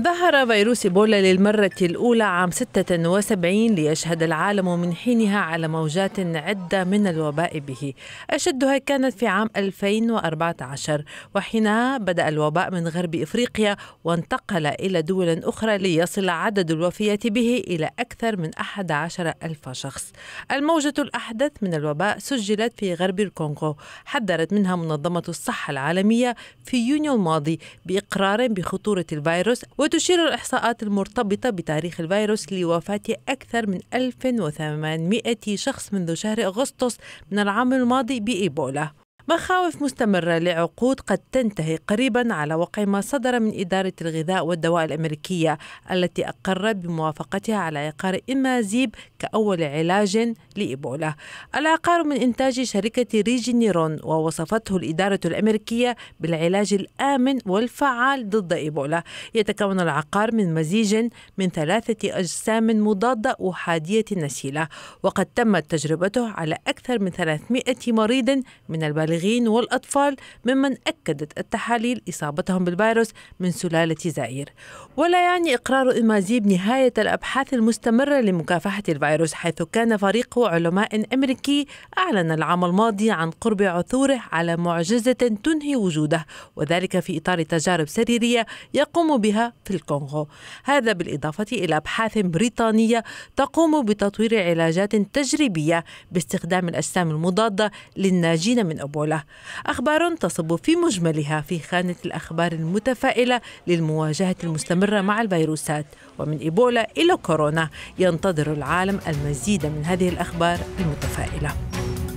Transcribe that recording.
ظهر فيروس إيبولا للمرة الأولى عام 76 ليشهد العالم من حينها على موجات عدة من الوباء به أشدها كانت في عام 2014 وحينها بدأ الوباء من غرب إفريقيا وانتقل إلى دول أخرى ليصل عدد الوفيات به إلى أكثر من 11 ألف شخص الموجة الأحدث من الوباء سجلت في غرب الكونغو حذرت منها منظمة الصحة العالمية في يونيو الماضي بإقرار بخطورة الفيروس وتشير الإحصاءات المرتبطة بتاريخ الفيروس لوفاة أكثر من 1800 شخص منذ شهر أغسطس من العام الماضي بإيبولا مخاوف مستمرة لعقود قد تنتهي قريبا على وقع ما صدر من إدارة الغذاء والدواء الأمريكية التي أقرت بموافقتها على عقار إمازيب كأول علاج لإيبولا العقار من إنتاج شركة ريجي نيرون ووصفته الإدارة الأمريكية بالعلاج الآمن والفعال ضد إيبولا يتكون العقار من مزيج من ثلاثة أجسام مضادة أحادية نسيلة وقد تمت تجربته على أكثر من 300 مريض من البالغين البالغين والأطفال ممن أكدت التحاليل إصابتهم بالفيروس من سلالة زائر ولا يعني إقرار إمازيب نهاية الأبحاث المستمرة لمكافحة الفيروس حيث كان فريق علماء أمريكي أعلن العام الماضي عن قرب عثوره على معجزة تنهي وجوده وذلك في إطار تجارب سريرية يقوم بها في الكونغو هذا بالإضافة إلى أبحاث بريطانية تقوم بتطوير علاجات تجريبية باستخدام الأجسام المضادة للناجين من أبواب الطفولة أخبار تصب في مجملها في خانة الأخبار المتفائلة للمواجهة المستمرة مع الفيروسات ومن إيبولا إلى كورونا ينتظر العالم المزيد من هذه الأخبار المتفائلة